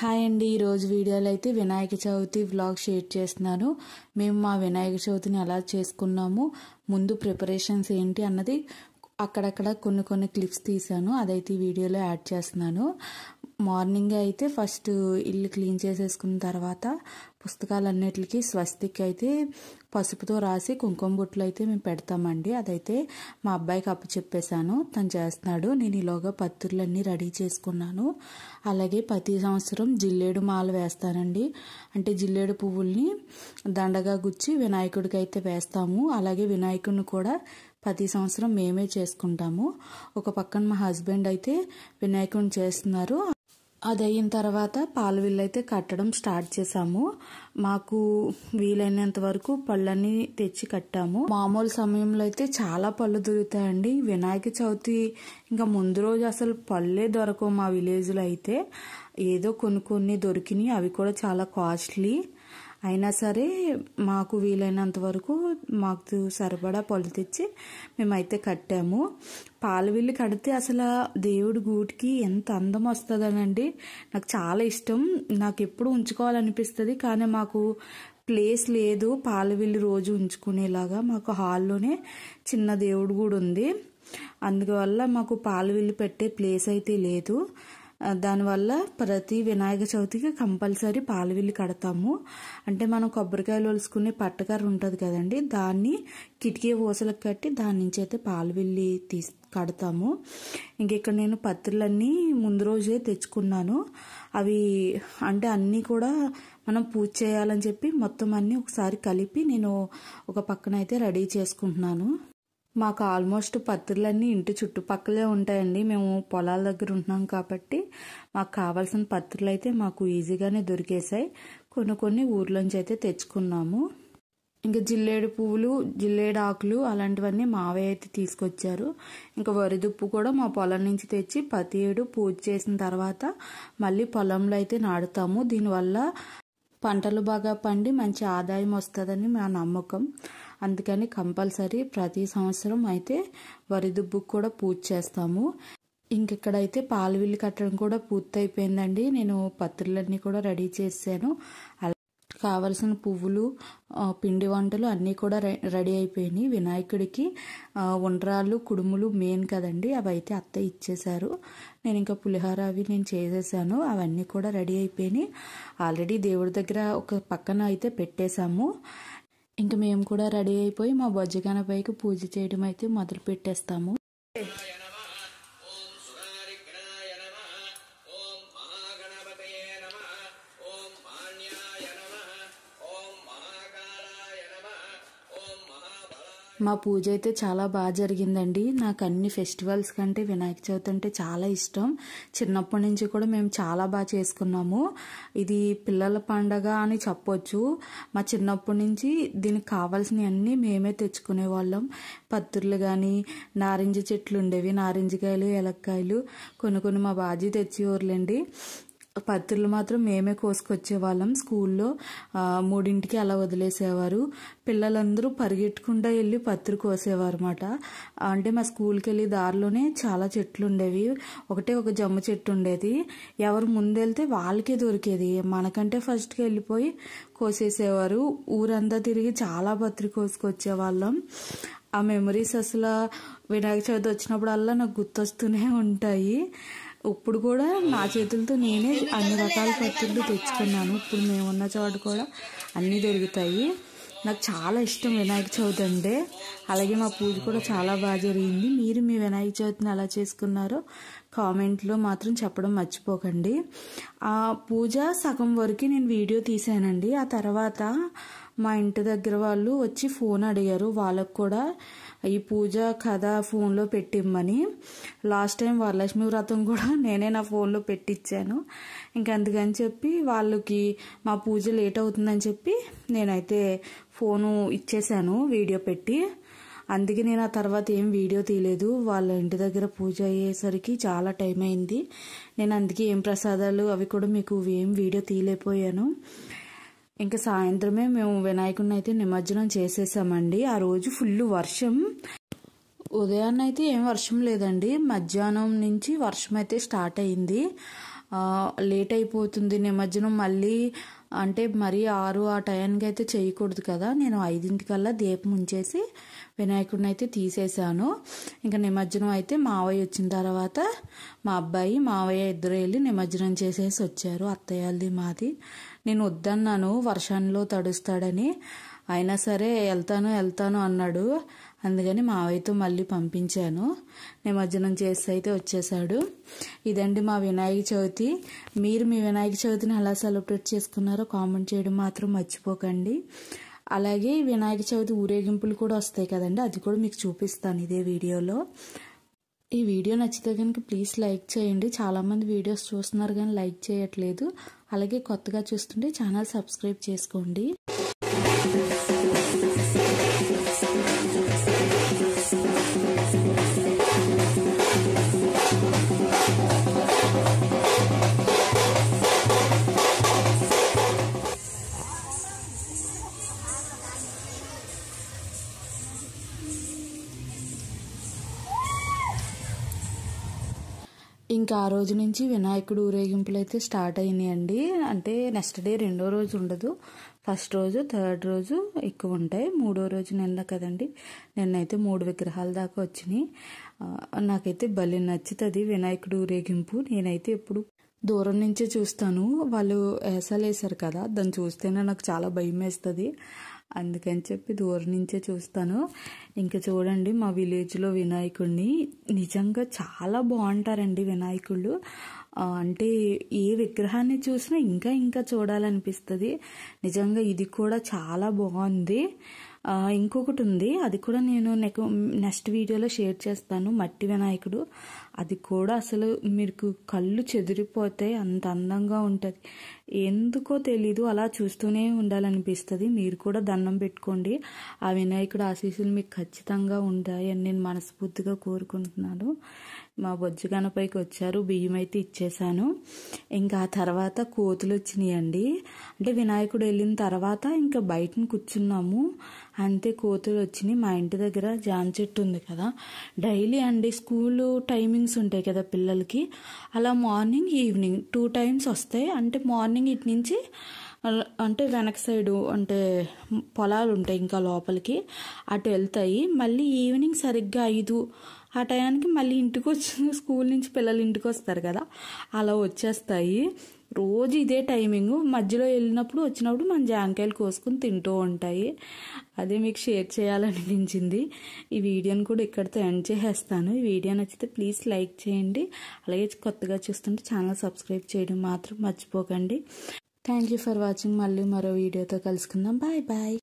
hi అండి ఈరోజు వీడియోలో అయితే వినాయక చవితి వ్లాగ్ షేర్ చేస్తున్నాను మేము మా వినాయక చవితిని ఎలా చేసుకున్నాము ముందు ప్రిపరేషన్స్ ఏంటి అన్నది అక్కడక్కడ కొన్ని కొన్ని క్లిప్స్ తీశాను అదైతే ఈ వీడియోలో యాడ్ చేస్తున్నాను మార్నింగే అయితే ఫస్ట్ ఇల్లు క్లీన్ చేసేసుకున్న తర్వాత పుస్తకాలన్నిటికీ స్వస్తికి అయితే పసుపుతో రాసి కుంకుమ బుట్టలు అయితే మేము పెడతామండి అదైతే మా అబ్బాయికి అప్పు చెప్పేశాను తను చేస్తున్నాడు నేను ఈలోగా అన్నీ రెడీ చేసుకున్నాను అలాగే ప్రతి సంవత్సరం జిల్లేడు మాల వేస్తానండి అంటే జిల్లేడు పువ్వుల్ని దండగా గుచ్చి వినాయకుడికి అయితే వేస్తాము అలాగే వినాయకుడిని కూడా ప్రతి సంవత్సరం మేమే చేసుకుంటాము ఒక పక్కన మా హస్బెండ్ అయితే వినాయకుడిని చేస్తున్నారు అది అయిన తర్వాత పాల అయితే కట్టడం స్టార్ట్ చేసాము మాకు వీలైనంత వరకు పళ్ళని తెచ్చి కట్టాము మామూలు సమయంలో అయితే చాలా పళ్ళు దొరుకుతాయండి వినాయక చవితి ఇంకా ముందు రోజు అసలు పళ్ళే దొరకవు మా విలేజ్లో అయితే ఏదో కొన్ని కొన్ని దొరికినాయి అవి కూడా చాలా కాస్ట్లీ అయినా సరే మాకు వీలైనంత వరకు మాకు సరిపడా పొలి తెచ్చి మేమైతే కట్టాము పాలవిల్లు కడితే అసలు దేవుడి గూటికి ఎంత అందం వస్తుందనండి నాకు చాలా ఇష్టం నాకు ఎప్పుడు ఉంచుకోవాలనిపిస్తుంది కానీ మాకు ప్లేస్ లేదు పాలవిల్లు రోజు ఉంచుకునేలాగా మాకు హాల్లోనే చిన్న దేవుడు కూడా ఉంది అందువల్ల మాకు పాలవిల్లు పెట్టే ప్లేస్ అయితే లేదు దానివల్ల ప్రతి వినాయక చవితికి కంపల్సరీ పాలవిల్లి కడతాము అంటే మనం కొబ్బరికాయలు ఒలుసుకునే పట్టకర్ర ఉంటుంది కదండి దాన్ని కిటికీ ఊసలకు కట్టి దాని నుంచి అయితే పాలవిల్లి తీసి కడతాము ఇంక ఇక్కడ నేను పత్రులన్నీ ముందు రోజే తెచ్చుకున్నాను అవి అంటే అన్నీ కూడా మనం పూజ చేయాలని చెప్పి మొత్తం అన్నీ ఒకసారి కలిపి నేను ఒక పక్కన అయితే రెడీ చేసుకుంటున్నాను మాకు ఆల్మోస్ట్ పత్రులన్నీ ఇంటి చుట్టుపక్కలే ఉంటాయండి మేము పొలాల దగ్గర ఉంటున్నాం కాబట్టి మాకు కావాల్సిన పత్రులు అయితే మాకు ఈజీగానే దొరికేసాయి కొన్ని కొన్ని ఊర్లోంచి అయితే తెచ్చుకున్నాము ఇంకా జిల్లేడు పువ్వులు జిల్లేడు ఆకులు అలాంటివన్నీ మావే అయితే తీసుకొచ్చారు ఇంకా వరిదుప్పు కూడా మా పొలం నుంచి తెచ్చి ప్రతి ఏడు పూజ చేసిన తర్వాత మళ్ళీ పొలంలో అయితే నాడుతాము దీనివల్ల పంటలు బాగా పండి మంచి ఆదాయం వస్తుందని మా నమ్మకం అందుకని కంపల్సరీ ప్రతి సంవత్సరం అయితే వరి దుబ్బుకు కూడా పూజ చేస్తాము ఇంకెక్కడైతే పాలు విల్లు కట్టడం కూడా పూర్తయిపోయిందండి నేను పత్రులన్నీ కూడా రెడీ చేశాను కావలసిన పువ్వులు పిండి వంటలు అన్నీ కూడా రెడీ అయిపోయినాయి వినాయకుడికి ఉండరాలు కుడుములు మెయిన్ కదండి అవి అయితే అత్త ఇచ్చేశారు నేను ఇంకా పులిహోర అవి నేను చేసేసాను అవన్నీ కూడా రెడీ అయిపోయినాయి ఆల్రెడీ దేవుడి దగ్గర ఒక పక్కన అయితే పెట్టేశాము ఇంకా మేము కూడా రెడీ అయిపోయి మా బొజ్జగానపైకి పైకి పూజ చేయడం అయితే మొదలు పెట్టేస్తాము మా పూజ అయితే చాలా బాగా జరిగిందండి నాకు అన్ని ఫెస్టివల్స్ కంటే వినాయక చవితి అంటే చాలా ఇష్టం చిన్నప్పటి నుంచి కూడా మేము చాలా బాగా చేసుకున్నాము ఇది పిల్లల పండగ అని చెప్పొచ్చు మా చిన్నప్పటి నుంచి దీనికి కావాల్సినవన్నీ మేమే తెచ్చుకునే వాళ్ళం పత్తుర్లు కానీ నారింజ చెట్లు ఉండేవి నారింజకాయలు ఎలక్కాయలు కొన్ని కొన్ని మా బాజీ తెచ్చేవారులేండి పత్రులు మాత్రం మేమే కోసుకొచ్చేవాళ్ళం స్కూల్లో మూడింటికి అలా వదిలేసేవారు పిల్లలందరూ పరిగెట్టుకుండా వెళ్ళి పత్రి కోసేవారు అనమాట అంటే మా స్కూల్కి వెళ్ళి దారిలోనే చాలా చెట్లు ఉండేవి ఒకటే ఒక జమ్మ చెట్టు ఉండేది ఎవరు ముందెళ్తే వాళ్ళకే దొరికేది మనకంటే ఫస్ట్కి వెళ్ళిపోయి కోసేసేవారు ఊరంతా తిరిగి చాలా పత్రి కోసుకొచ్చేవాళ్ళం ఆ మెమరీస్ అసలు వినాయక చవితి వచ్చినప్పుడల్లా నాకు గుర్తొస్తూనే ఉంటాయి ఇప్పుడు కూడా నా చేతులతో నేనే అన్ని రకాల పత్రులు తెచ్చుకున్నాను ఇప్పుడు మేము ఉన్న చోట కూడా అన్నీ దొరుకుతాయి నాకు చాలా ఇష్టం వినాయక చవితి అంటే అలాగే మా పూజ కూడా చాలా బాగా జరిగింది మీరు మీ వినాయక చవితిని ఎలా చేసుకున్నారో కామెంట్లో మాత్రం చెప్పడం మర్చిపోకండి ఆ పూజ సగం వరకు నేను వీడియో తీసానండి ఆ తర్వాత మా ఇంటి దగ్గర వాళ్ళు వచ్చి ఫోన్ అడిగారు వాళ్ళకు కూడా ఈ పూజ కథ ఫోన్లో పెట్టిమ్మని లాస్ట్ టైం వరలక్ష్మి వ్రతం కూడా నేనే నా ఫోన్లో పెట్టించాను అందుకని చెప్పి వాళ్ళకి మా పూజ లేట్ అవుతుందని చెప్పి నేనైతే ఫోను ఇచ్చేసాను వీడియో పెట్టి అందుకే నేను ఆ తర్వాత ఏం వీడియో తీయలేదు వాళ్ళ ఇంటి దగ్గర పూజ అయ్యేసరికి చాలా టైం అయింది నేను అందుకే ఏం ప్రసాదాలు అవి కూడా మీకు ఏం వీడియో తీయలేకపోయాను ఇంకా సాయంత్రమే మేము వినాయకుడిని అయితే నిమజ్జనం చేసేసామండి ఆ రోజు ఫుల్ వర్షం ఉదయాన్న అయితే ఏం వర్షం లేదండి మధ్యాహ్నం నుంచి వర్షం అయితే స్టార్ట్ అయింది లేట్ అయిపోతుంది నిమజ్జనం మళ్ళీ అంటే మరీ ఆరు ఆ టైంకి అయితే చేయకూడదు కదా నేను ఐదింటికల్లా దీపం ఉంచేసి వినాయకుడిని అయితే తీసేశాను ఇంకా నిమజ్జనం అయితే మావయ్య వచ్చిన తర్వాత మా అబ్బాయి మావయ్య ఇద్దరు వెళ్ళి నిమజ్జనం చేసేసి వచ్చారు అత్తయ్యది మాది నేను వద్దన్నాను వర్షంలో తడుస్తాడని అయినా సరే వెళ్తాను వెళ్తాను అన్నాడు అందుకని మావయ్యతో మళ్ళీ పంపించాను నిమజ్జనం చేసి అయితే వచ్చేసాడు ఇదండి మా వినాయక చవితి మీరు మీ వినాయక చవితిని ఎలా సెలబ్రేట్ చేసుకున్నారో కామెంట్ చేయడం మాత్రం మర్చిపోకండి అలాగే వినాయక చవితి ఊరేగింపులు కూడా వస్తాయి కదండి అది కూడా మీకు చూపిస్తాను ఇదే వీడియోలో ఈ వీడియో నచ్చితే కనుక ప్లీజ్ లైక్ చేయండి చాలామంది వీడియోస్ చూస్తున్నారు కానీ లైక్ చేయట్లేదు అలాగే కొత్తగా చూస్తుంటే ఛానల్ సబ్స్క్రైబ్ చేసుకోండి ఇంకా ఆ రోజు నుంచి వినాయకుడు ఊరేగింపులు అయితే స్టార్ట్ అయినాయండి అంటే నెక్స్ట్ డే రెండో రోజు ఉండదు ఫస్ట్ రోజు థర్డ్ రోజు ఎక్కువ ఉంటాయి మూడో రోజు నిన్న కదండి నిన్నైతే మూడు విగ్రహాల దాకా వచ్చినాయి నాకైతే భలే నచ్చుతుంది వినాయకుడు ఊరేగింపు నేనైతే ఎప్పుడు దూరం నుంచే చూస్తాను వాళ్ళు వేసాలు వేసారు కదా దాన్ని చూస్తేనే నాకు చాలా భయం వేస్తుంది అందుకని చెప్పి దూరం నుంచే చూస్తాను ఇంకా చూడండి మా విలేజ్లో వినాయకుడిని నిజంగా చాలా బాగుంటారండి వినాయకుళ్ళు అంటే ఏ విగ్రహాన్ని చూసినా ఇంకా ఇంకా చూడాలనిపిస్తుంది నిజంగా ఇది కూడా చాలా బాగుంది ఇంకొకటి ఉంది అది కూడా నేను నెక్ నెక్స్ట్ వీడియోలో షేర్ చేస్తాను మట్టి వినాయకుడు అది కూడా అసలు మీకు కళ్ళు చెదిరిపోతే అంత అందంగా ఉంటుంది ఎందుకో తెలీదు అలా చూస్తూనే ఉండాలనిపిస్తుంది మీరు కూడా దండం పెట్టుకోండి ఆ వినాయకుడు ఆశీస్సులు మీకు ఖచ్చితంగా ఉంటాయి అని నేను మనస్ఫూర్తిగా కోరుకుంటున్నాను మా బొజ్జు గణపైకి వచ్చారు బియ్యం అయితే ఇచ్చేసాను ఇంకా ఆ తర్వాత కోతులు వచ్చినాయండి అంటే వినాయకుడు వెళ్ళిన తర్వాత ఇంకా బయటను కూర్చున్నాము అంతే కోతులు వచ్చినాయి మా ఇంటి దగ్గర జామ చెట్టు ఉంది కదా డైలీ అండి స్కూల్ టైమింగ్స్ ఉంటాయి కదా పిల్లలకి అలా మార్నింగ్ ఈవినింగ్ టూ టైమ్స్ వస్తాయి అంటే మార్నింగ్ ఇటు నుంచి అంటే వెనక సైడు అంటే పొలాలు ఉంటాయి ఇంకా లోపలికి అటు వెళ్తాయి మళ్ళీ ఈవినింగ్ సరిగ్గా ఐదు ఆ టయానికి మళ్ళీ ఇంటికి వచ్చి స్కూల్ నుంచి పిల్లలు ఇంటికి వస్తారు కదా అలా వచ్చేస్తాయి రోజు ఇదే టైమింగ్ మధ్యలో వెళ్ళినప్పుడు వచ్చినప్పుడు మన జాంకాయలు కోసుకుని తింటూ ఉంటాయి అదే మీకు షేర్ చేయాలనిపించింది ఈ వీడియోని కూడా ఇక్కడితో ఎండ్ చేసేస్తాను ఈ వీడియో నచ్చితే ప్లీజ్ లైక్ చేయండి అలాగే కొత్తగా చూస్తుంటే ఛానల్ సబ్స్క్రైబ్ చేయడం మాత్రం మర్చిపోకండి థ్యాంక్ యూ ఫర్ వాచింగ్ మళ్ళీ మరో వీడియోతో కలుసుకుందాం బాయ్ బాయ్